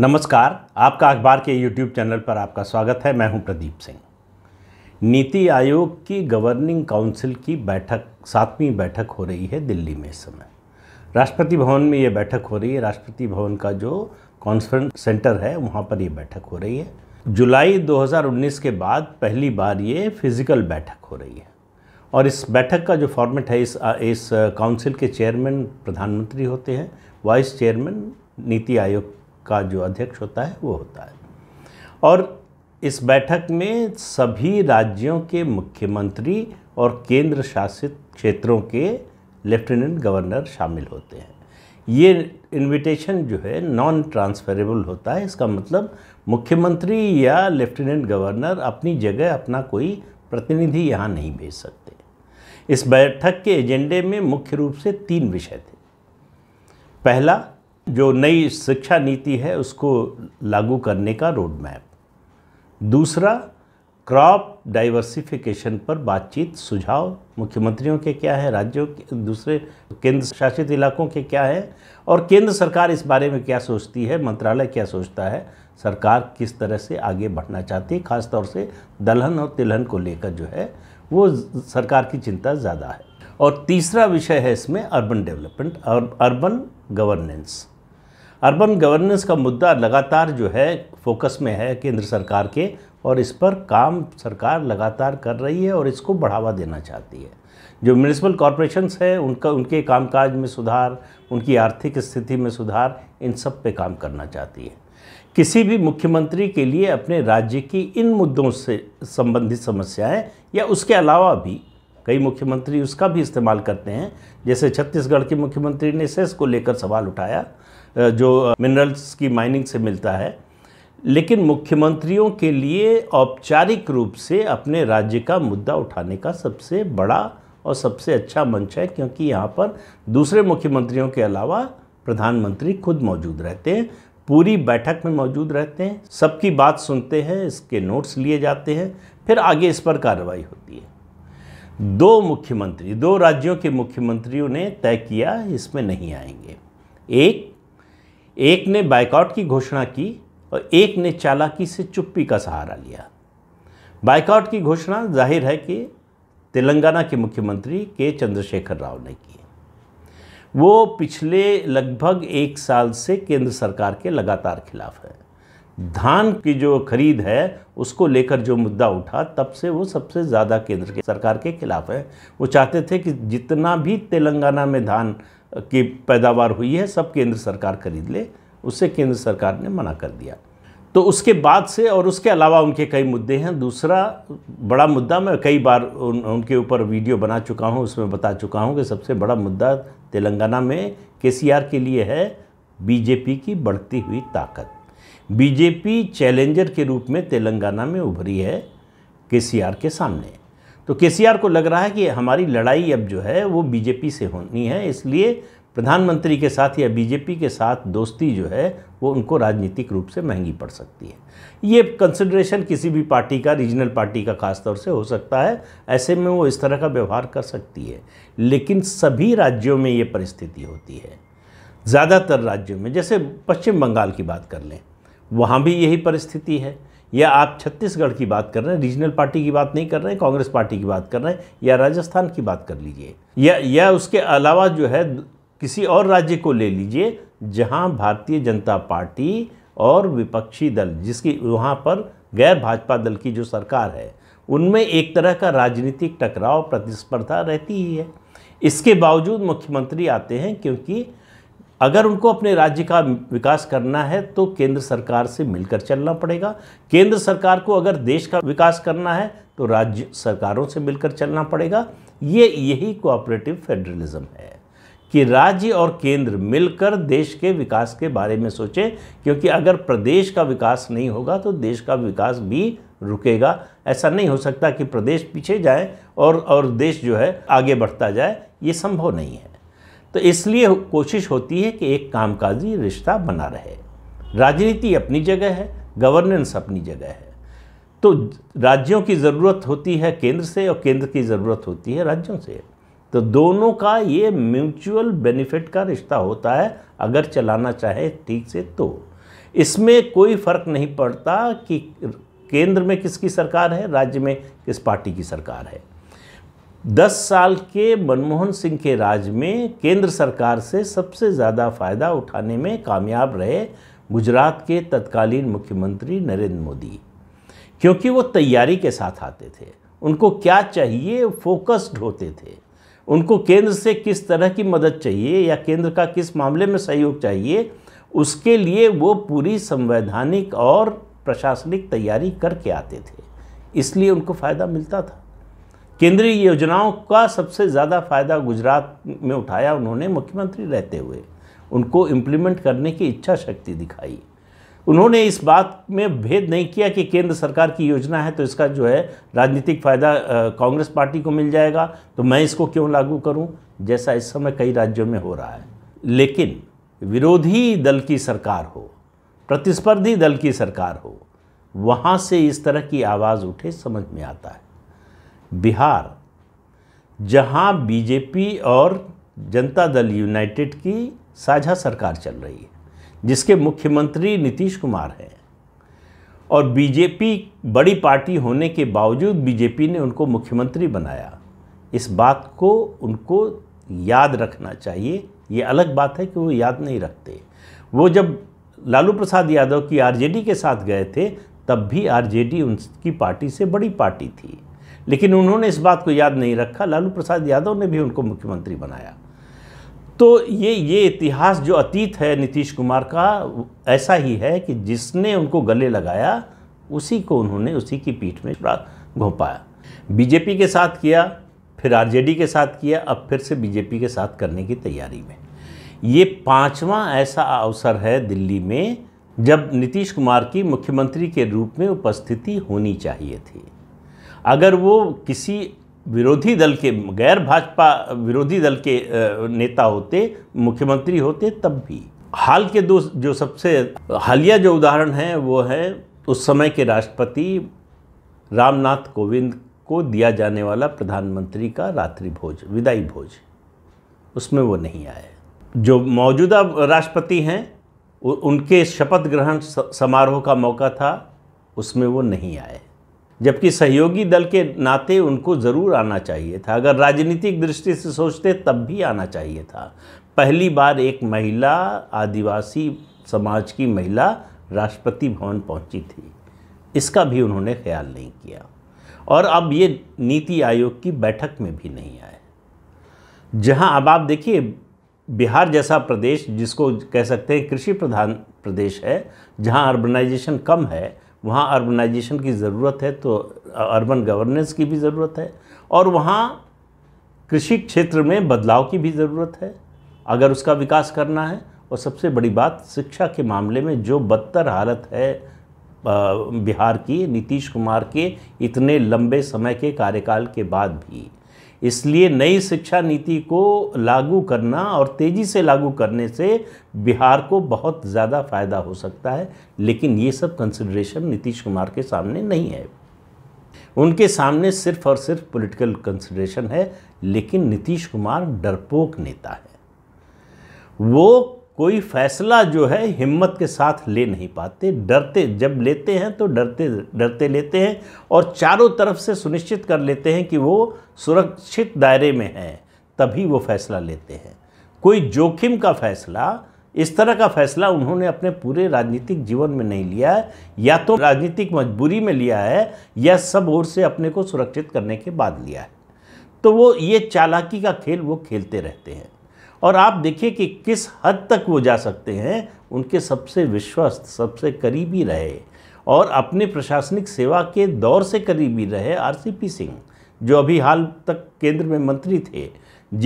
नमस्कार आपका अखबार के यूट्यूब चैनल पर आपका स्वागत है मैं हूं प्रदीप सिंह नीति आयोग की गवर्निंग काउंसिल की बैठक सातवीं बैठक हो रही है दिल्ली में इस समय राष्ट्रपति भवन में ये बैठक हो रही है राष्ट्रपति भवन का जो कॉन्फ्रेंस सेंटर है वहाँ पर ये बैठक हो रही है जुलाई 2019 के बाद पहली बार ये फिज़िकल बैठक हो रही है और इस बैठक का जो फॉर्मेट है इस इस काउंसिल के चेयरमैन प्रधानमंत्री होते हैं वाइस चेयरमैन नीति आयोग का जो अध्यक्ष होता है वो होता है और इस बैठक में सभी राज्यों के मुख्यमंत्री और केंद्र शासित क्षेत्रों के लेफ्टिनेंट गवर्नर शामिल होते हैं ये इनविटेशन जो है नॉन ट्रांसफरेबल होता है इसका मतलब मुख्यमंत्री या लेफ्टिनेंट गवर्नर अपनी जगह अपना कोई प्रतिनिधि यहाँ नहीं भेज सकते इस बैठक के एजेंडे में मुख्य रूप से तीन विषय थे पहला जो नई शिक्षा नीति है उसको लागू करने का रोड मैप दूसरा क्रॉप डाइवर्सिफिकेशन पर बातचीत सुझाव मुख्यमंत्रियों के क्या है राज्यों के दूसरे केंद्र शासित इलाकों के क्या है और केंद्र सरकार इस बारे में क्या सोचती है मंत्रालय क्या सोचता है सरकार किस तरह से आगे बढ़ना चाहती है खासतौर से दलहन और तिलहन को लेकर जो है वो सरकार की चिंता ज़्यादा है और तीसरा विषय है इसमें अर्बन डेवलपमेंट और अर्बन गवर्नेंस अर्बन गवर्नेंस का मुद्दा लगातार जो है फोकस में है केंद्र सरकार के और इस पर काम सरकार लगातार कर रही है और इसको बढ़ावा देना चाहती है जो म्यूनिसिपल कॉरपोरेशंस हैं उनका उनके कामकाज में सुधार उनकी आर्थिक स्थिति में सुधार इन सब पे काम करना चाहती है किसी भी मुख्यमंत्री के लिए अपने राज्य की इन मुद्दों से संबंधित समस्याएं या उसके अलावा भी कई मुख्यमंत्री उसका भी इस्तेमाल करते हैं जैसे छत्तीसगढ़ के मुख्यमंत्री ने सेस को लेकर सवाल उठाया जो मिनरल्स की माइनिंग से मिलता है लेकिन मुख्यमंत्रियों के लिए औपचारिक रूप से अपने राज्य का मुद्दा उठाने का सबसे बड़ा और सबसे अच्छा मंच है क्योंकि यहाँ पर दूसरे मुख्यमंत्रियों के अलावा प्रधानमंत्री खुद मौजूद रहते हैं पूरी बैठक में मौजूद रहते हैं सबकी बात सुनते हैं इसके नोट्स लिए जाते हैं फिर आगे इस पर कार्रवाई होती है दो मुख्यमंत्री दो राज्यों के मुख्यमंत्रियों ने तय किया इसमें नहीं आएंगे एक एक ने बाइकआउट की घोषणा की और एक ने चालाकी से चुप्पी का सहारा लिया बाइकआउट की घोषणा जाहिर है कि तेलंगाना के मुख्यमंत्री के चंद्रशेखर राव ने की वो पिछले लगभग एक साल से केंद्र सरकार के लगातार खिलाफ है धान की जो खरीद है उसको लेकर जो मुद्दा उठा तब से वो सबसे ज़्यादा केंद्र के सरकार के खिलाफ है वो चाहते थे कि जितना भी तेलंगाना में धान की पैदावार हुई है सब केंद्र सरकार खरीद ले उससे केंद्र सरकार ने मना कर दिया तो उसके बाद से और उसके अलावा उनके कई मुद्दे हैं दूसरा बड़ा मुद्दा मैं कई बार उन, उनके ऊपर वीडियो बना चुका हूं उसमें बता चुका हूं कि सबसे बड़ा मुद्दा तेलंगाना में के के लिए है बीजेपी की बढ़ती हुई ताकत बीजेपी चैलेंजर के रूप में तेलंगाना में उभरी है केसीआर के सामने तो केसीआर को लग रहा है कि हमारी लड़ाई अब जो है वो बीजेपी से होनी है इसलिए प्रधानमंत्री के साथ या बीजेपी के साथ दोस्ती जो है वो उनको राजनीतिक रूप से महंगी पड़ सकती है ये कंसिडरेशन किसी भी पार्टी का रीजनल पार्टी का खासतौर से हो सकता है ऐसे में वो इस तरह का व्यवहार कर सकती है लेकिन सभी राज्यों में ये परिस्थिति होती है ज़्यादातर राज्यों में जैसे पश्चिम बंगाल की बात कर लें वहाँ भी यही परिस्थिति है या आप छत्तीसगढ़ की बात कर रहे हैं रीजनल पार्टी की बात नहीं कर रहे हैं कांग्रेस पार्टी की बात कर रहे हैं या राजस्थान की बात कर लीजिए या या उसके अलावा जो है किसी और राज्य को ले लीजिए जहाँ भारतीय जनता पार्टी और विपक्षी दल जिसकी वहाँ पर गैर भाजपा दल की जो सरकार है उनमें एक तरह का राजनीतिक टकराव प्रतिस्पर्धा रहती ही है इसके बावजूद मुख्यमंत्री आते हैं क्योंकि अगर उनको अपने राज्य का विकास करना है तो केंद्र सरकार से मिलकर चलना पड़ेगा केंद्र सरकार को अगर देश का विकास करना है तो राज्य सरकारों से मिलकर चलना पड़ेगा ये यही कोऑपरेटिव फेडरलिज्म है कि राज्य और केंद्र मिलकर देश के विकास के बारे में सोचें क्योंकि अगर प्रदेश का विकास नहीं होगा तो देश का विकास भी रुकेगा ऐसा नहीं हो सकता कि प्रदेश पीछे जाए और और देश जो है आगे बढ़ता जाए ये संभव नहीं है तो इसलिए कोशिश होती है कि एक कामकाजी रिश्ता बना रहे राजनीति अपनी जगह है गवर्नेंस अपनी जगह है तो राज्यों की ज़रूरत होती है केंद्र से और केंद्र की ज़रूरत होती है राज्यों से तो दोनों का ये म्यूचुअल बेनिफिट का रिश्ता होता है अगर चलाना चाहे ठीक से तो इसमें कोई फ़र्क नहीं पड़ता कि केंद्र में किसकी सरकार है राज्य में किस पार्टी की सरकार है दस साल के मनमोहन सिंह के राज में केंद्र सरकार से सबसे ज़्यादा फ़ायदा उठाने में कामयाब रहे गुजरात के तत्कालीन मुख्यमंत्री नरेंद्र मोदी क्योंकि वो तैयारी के साथ आते थे उनको क्या चाहिए फोकस्ड होते थे उनको केंद्र से किस तरह की मदद चाहिए या केंद्र का किस मामले में सहयोग चाहिए उसके लिए वो पूरी संवैधानिक और प्रशासनिक तैयारी करके आते थे इसलिए उनको फ़ायदा मिलता था केंद्रीय योजनाओं का सबसे ज़्यादा फ़ायदा गुजरात में उठाया उन्होंने मुख्यमंत्री रहते हुए उनको इम्प्लीमेंट करने की इच्छा शक्ति दिखाई उन्होंने इस बात में भेद नहीं किया कि केंद्र सरकार की योजना है तो इसका जो है राजनीतिक फ़ायदा कांग्रेस पार्टी को मिल जाएगा तो मैं इसको क्यों लागू करूं जैसा इस समय कई राज्यों में हो रहा है लेकिन विरोधी दल की सरकार हो प्रतिस्पर्धी दल की सरकार हो वहाँ से इस तरह की आवाज़ उठे समझ में आता है बिहार जहां बीजेपी और जनता दल यूनाइटेड की साझा सरकार चल रही है जिसके मुख्यमंत्री नीतीश कुमार हैं और बीजेपी बड़ी पार्टी होने के बावजूद बीजेपी ने उनको मुख्यमंत्री बनाया इस बात को उनको याद रखना चाहिए ये अलग बात है कि वो याद नहीं रखते वो जब लालू प्रसाद यादव की आरजेडी के साथ गए थे तब भी आरजेडी उनकी पार्टी से बड़ी पार्टी थी लेकिन उन्होंने इस बात को याद नहीं रखा लालू प्रसाद यादव ने भी उनको मुख्यमंत्री बनाया तो ये ये इतिहास जो अतीत है नीतीश कुमार का ऐसा ही है कि जिसने उनको गले लगाया उसी को उन्होंने उसी की पीठ में घोंपाया बीजेपी के साथ किया फिर आरजेडी के साथ किया अब फिर से बीजेपी के साथ करने की तैयारी में ये पांचवा ऐसा अवसर है दिल्ली में जब नीतीश कुमार की मुख्यमंत्री के रूप में उपस्थिति होनी चाहिए थी अगर वो किसी विरोधी दल के गैर भाजपा विरोधी दल के नेता होते मुख्यमंत्री होते तब भी हाल के दो जो सबसे हालिया जो उदाहरण है वो है उस समय के राष्ट्रपति रामनाथ कोविंद को दिया जाने वाला प्रधानमंत्री का रात्रि भोज विदाई भोज उसमें वो नहीं आए जो मौजूदा राष्ट्रपति हैं उनके शपथ ग्रहण समारोह का मौका था उसमें वो नहीं आए जबकि सहयोगी दल के नाते उनको ज़रूर आना चाहिए था अगर राजनीतिक दृष्टि से सोचते तब भी आना चाहिए था पहली बार एक महिला आदिवासी समाज की महिला राष्ट्रपति भवन पहुंची थी इसका भी उन्होंने ख्याल नहीं किया और अब ये नीति आयोग की बैठक में भी नहीं आए जहां अब आप देखिए बिहार जैसा प्रदेश जिसको कह सकते हैं कृषि प्रधान प्रदेश है जहां अर्बनाइजेशन कम है वहाँ अर्बनाइजेशन की ज़रूरत है तो अर्बन गवर्नेंस की भी ज़रूरत है और वहाँ कृषि क्षेत्र में बदलाव की भी ज़रूरत है अगर उसका विकास करना है और सबसे बड़ी बात शिक्षा के मामले में जो बदतर हालत है बिहार की नीतीश कुमार के इतने लंबे समय के कार्यकाल के बाद भी इसलिए नई शिक्षा नीति को लागू करना और तेज़ी से लागू करने से बिहार को बहुत ज़्यादा फायदा हो सकता है लेकिन ये सब कंसिड्रेशन नीतीश कुमार के सामने नहीं है उनके सामने सिर्फ और सिर्फ पॉलिटिकल कंसिड्रेशन है लेकिन नीतीश कुमार डरपोक नेता है वो कोई फैसला जो है हिम्मत के साथ ले नहीं पाते डरते जब लेते हैं तो डरते डरते लेते हैं और चारों तरफ से सुनिश्चित कर लेते हैं कि वो सुरक्षित दायरे में हैं तभी वो फैसला लेते हैं कोई जोखिम का फैसला इस तरह का फैसला उन्होंने अपने पूरे राजनीतिक जीवन में नहीं लिया है या तो राजनीतिक मजबूरी में लिया है या सब ओर से अपने को सुरक्षित करने के बाद लिया है तो वो ये चालाकी का खेल वो खेलते रहते हैं और आप देखिए कि किस हद तक वो जा सकते हैं उनके सबसे विश्वस्त सबसे करीबी रहे और अपने प्रशासनिक सेवा के दौर से करीबी रहे आरसीपी सिंह जो अभी हाल तक केंद्र में मंत्री थे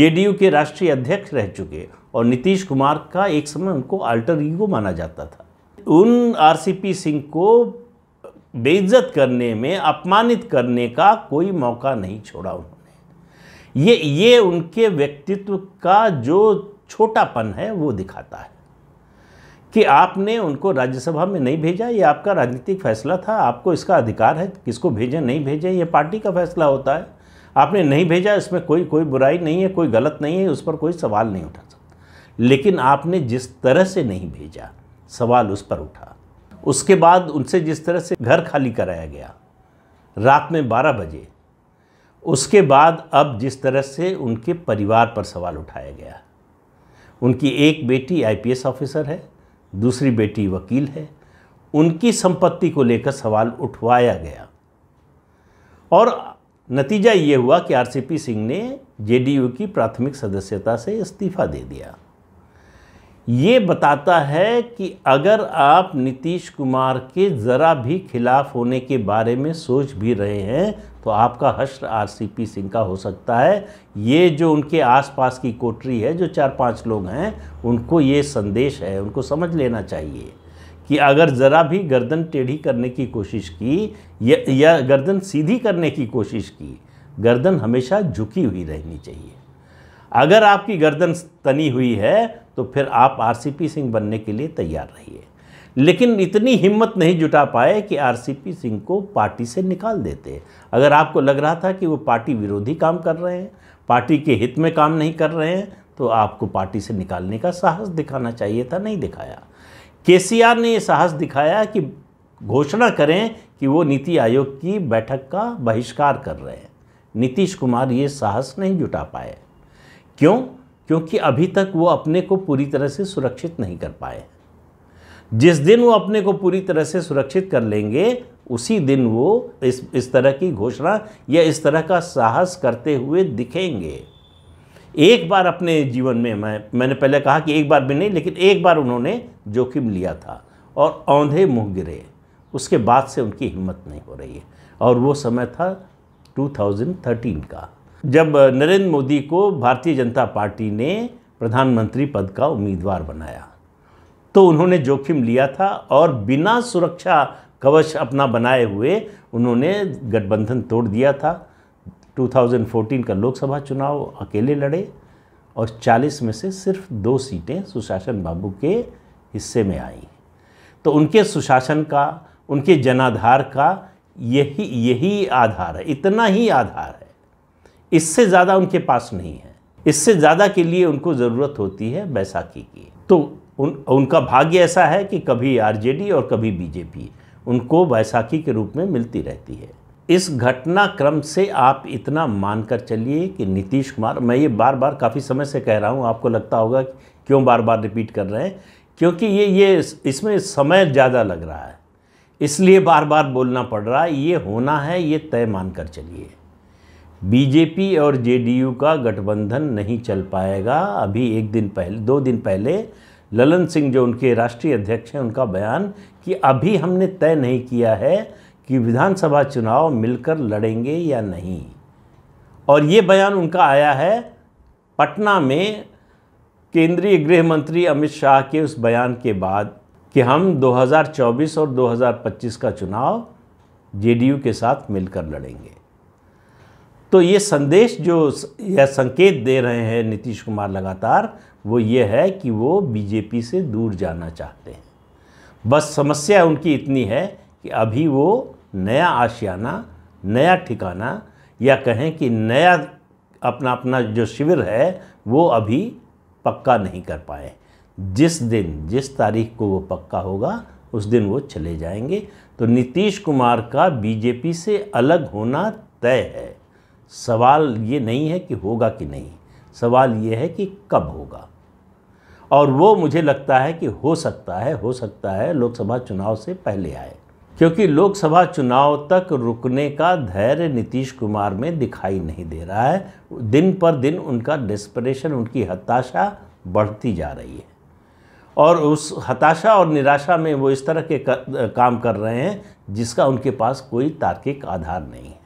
जेडीयू के राष्ट्रीय अध्यक्ष रह चुके और नीतीश कुमार का एक समय उनको अल्टर ईगो माना जाता था उन आरसीपी सिंह को बेइज्जत करने में अपमानित करने का कोई मौका नहीं छोड़ा उन्होंने ये ये उनके व्यक्तित्व का जो छोटापन है वो दिखाता है कि आपने उनको राज्यसभा में नहीं भेजा ये आपका राजनीतिक फैसला था आपको इसका अधिकार है किसको भेजें नहीं भेजें ये पार्टी का फैसला होता है आपने नहीं भेजा इसमें कोई कोई बुराई नहीं है कोई गलत नहीं है उस पर कोई सवाल नहीं उठा सकता लेकिन आपने जिस तरह से नहीं भेजा सवाल उस पर उठा उसके बाद उनसे जिस तरह से घर खाली कराया गया रात में बारह बजे उसके बाद अब जिस तरह से उनके परिवार पर सवाल उठाया गया उनकी एक बेटी आईपीएस ऑफिसर है दूसरी बेटी वकील है उनकी संपत्ति को लेकर सवाल उठवाया गया और नतीजा ये हुआ कि आरसीपी सिंह ने जेडीयू की प्राथमिक सदस्यता से इस्तीफा दे दिया ये बताता है कि अगर आप नीतीश कुमार के ज़रा भी खिलाफ होने के बारे में सोच भी रहे हैं तो आपका हश्र आरसीपी सिंह का हो सकता है ये जो उनके आसपास की कोटरी है जो चार पांच लोग हैं उनको ये संदेश है उनको समझ लेना चाहिए कि अगर ज़रा भी गर्दन टेढ़ी करने की कोशिश की या, या गर्दन सीधी करने की कोशिश की गर्दन हमेशा झुकी हुई रहनी चाहिए अगर आपकी गर्दन तनी हुई है तो फिर आप आरसीपी सिंह बनने के लिए तैयार रहिए लेकिन इतनी हिम्मत नहीं जुटा पाए कि आरसीपी सिंह को पार्टी से निकाल देते अगर आपको लग रहा था कि वो पार्टी विरोधी काम कर रहे हैं पार्टी के हित में काम नहीं कर रहे हैं तो आपको पार्टी से निकालने का साहस दिखाना चाहिए था नहीं दिखाया केसीआर ने ये साहस दिखाया कि घोषणा करें कि वो नीति आयोग की बैठक का बहिष्कार कर रहे हैं नीतीश कुमार ये साहस नहीं जुटा पाए क्यों क्योंकि अभी तक वो अपने को पूरी तरह से सुरक्षित नहीं कर पाए जिस दिन वो अपने को पूरी तरह से सुरक्षित कर लेंगे उसी दिन वो इस इस तरह की घोषणा या इस तरह का साहस करते हुए दिखेंगे एक बार अपने जीवन में मैं मैंने पहले कहा कि एक बार भी नहीं लेकिन एक बार उन्होंने जोखिम लिया था और औंधे मुँह गिरे उसके बाद से उनकी हिम्मत नहीं हो रही है और वो समय था 2013 का जब नरेंद्र मोदी को भारतीय जनता पार्टी ने प्रधानमंत्री पद का उम्मीदवार बनाया तो उन्होंने जोखिम लिया था और बिना सुरक्षा कवच अपना बनाए हुए उन्होंने गठबंधन तोड़ दिया था 2014 का लोकसभा चुनाव अकेले लड़े और 40 में से सिर्फ दो सीटें सुशासन बाबू के हिस्से में आई तो उनके सुशासन का उनके जनाधार का यही यही आधार है इतना ही आधार है इससे ज़्यादा उनके पास नहीं है इससे ज़्यादा के लिए उनको ज़रूरत होती है बैसाखी की तो उन उनका भाग्य ऐसा है कि कभी आरजेडी और कभी बीजेपी उनको बैसाखी के रूप में मिलती रहती है इस घटनाक्रम से आप इतना मानकर चलिए कि नीतीश कुमार मैं ये बार बार काफ़ी समय से कह रहा हूँ आपको लगता होगा क्यों बार बार रिपीट कर रहे हैं क्योंकि ये ये इसमें समय ज़्यादा लग रहा है इसलिए बार बार बोलना पड़ रहा है ये होना है ये तय मान कर चलिए बीजेपी और जेडीयू का गठबंधन नहीं चल पाएगा अभी एक दिन पहले दो दिन पहले ललन सिंह जो उनके राष्ट्रीय अध्यक्ष हैं उनका बयान कि अभी हमने तय नहीं किया है कि विधानसभा चुनाव मिलकर लड़ेंगे या नहीं और ये बयान उनका आया है पटना में केंद्रीय गृह मंत्री अमित शाह के उस बयान के बाद कि हम 2024 और 2025 का चुनाव जेडीयू के साथ मिलकर लड़ेंगे तो ये संदेश जो यह संकेत दे रहे हैं नीतीश कुमार लगातार वो ये है कि वो बीजेपी से दूर जाना चाहते हैं बस समस्या उनकी इतनी है कि अभी वो नया आशियाना नया ठिकाना या कहें कि नया अपना अपना जो शिविर है वो अभी पक्का नहीं कर पाए जिस दिन जिस तारीख को वो पक्का होगा उस दिन वो चले जाएंगे तो नीतीश कुमार का बीजेपी से अलग होना तय है सवाल ये नहीं है कि होगा कि नहीं सवाल ये है कि कब होगा और वो मुझे लगता है कि हो सकता है हो सकता है लोकसभा चुनाव से पहले आए क्योंकि लोकसभा चुनाव तक रुकने का धैर्य नीतीश कुमार में दिखाई नहीं दे रहा है दिन पर दिन उनका डिस्परेशन उनकी हताशा बढ़ती जा रही है और उस हताशा और निराशा में वो इस तरह के काम कर रहे हैं जिसका उनके पास कोई तार्किक आधार नहीं है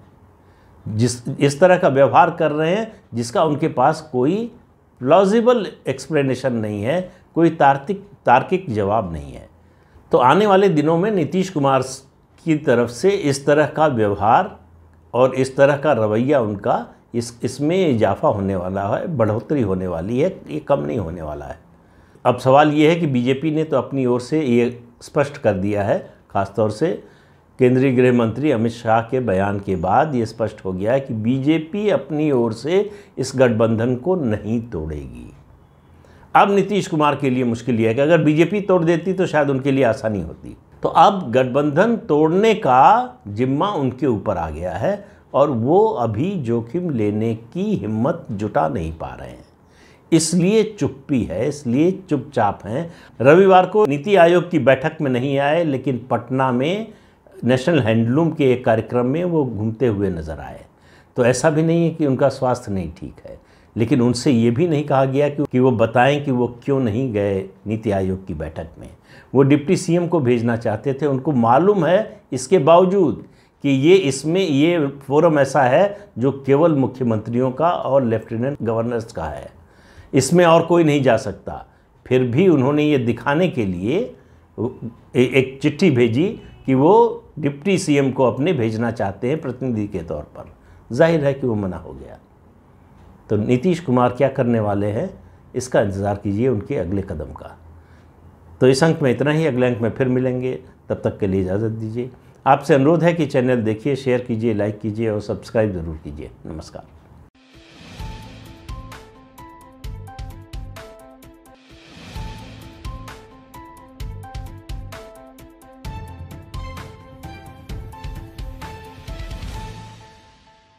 जिस इस तरह का व्यवहार कर रहे हैं जिसका उनके पास कोई प्लॉजिबल एक्सप्लेनेशन नहीं है कोई तार्किक तार्किक जवाब नहीं है तो आने वाले दिनों में नीतीश कुमार की तरफ से इस तरह का व्यवहार और इस तरह का रवैया उनका इस इसमें इजाफा होने वाला है बढ़ोतरी होने वाली है ये कम नहीं होने वाला है अब सवाल ये है कि बीजेपी ने तो अपनी ओर से ये स्पष्ट कर दिया है ख़ासतौर से केंद्रीय गृह मंत्री अमित शाह के बयान के बाद ये स्पष्ट हो गया है कि बीजेपी अपनी ओर से इस गठबंधन को नहीं तोड़ेगी अब नीतीश कुमार के लिए मुश्किल यह है कि अगर बीजेपी तोड़ देती तो शायद उनके लिए आसानी होती तो अब गठबंधन तोड़ने का जिम्मा उनके ऊपर आ गया है और वो अभी जोखिम लेने की हिम्मत जुटा नहीं पा रहे हैं इसलिए चुप्पी है इसलिए चुपचाप हैं रविवार को नीति आयोग की बैठक में नहीं आए लेकिन पटना में नेशनल हैंडलूम के एक कार्यक्रम में वो घूमते हुए नज़र आए तो ऐसा भी नहीं है कि उनका स्वास्थ्य नहीं ठीक है लेकिन उनसे ये भी नहीं कहा गया कि, वो बताएं कि वो क्यों नहीं गए नीति आयोग की बैठक में वो डिप्टी सीएम को भेजना चाहते थे उनको मालूम है इसके बावजूद कि ये इसमें ये फोरम ऐसा है जो केवल मुख्यमंत्रियों का और लेफ्टिनेंट गवर्नर्स का है इसमें और कोई नहीं जा सकता फिर भी उन्होंने ये दिखाने के लिए एक चिट्ठी भेजी कि वो डिप्टी सीएम को अपने भेजना चाहते हैं प्रतिनिधि के तौर पर जाहिर है कि वो मना हो गया तो नीतीश कुमार क्या करने वाले हैं इसका इंतज़ार कीजिए उनके अगले कदम का तो इस अंक में इतना ही अगले अंक में फिर मिलेंगे तब तक के लिए इजाज़त दीजिए आपसे अनुरोध है कि चैनल देखिए शेयर कीजिए लाइक कीजिए और सब्सक्राइब ज़रूर कीजिए नमस्कार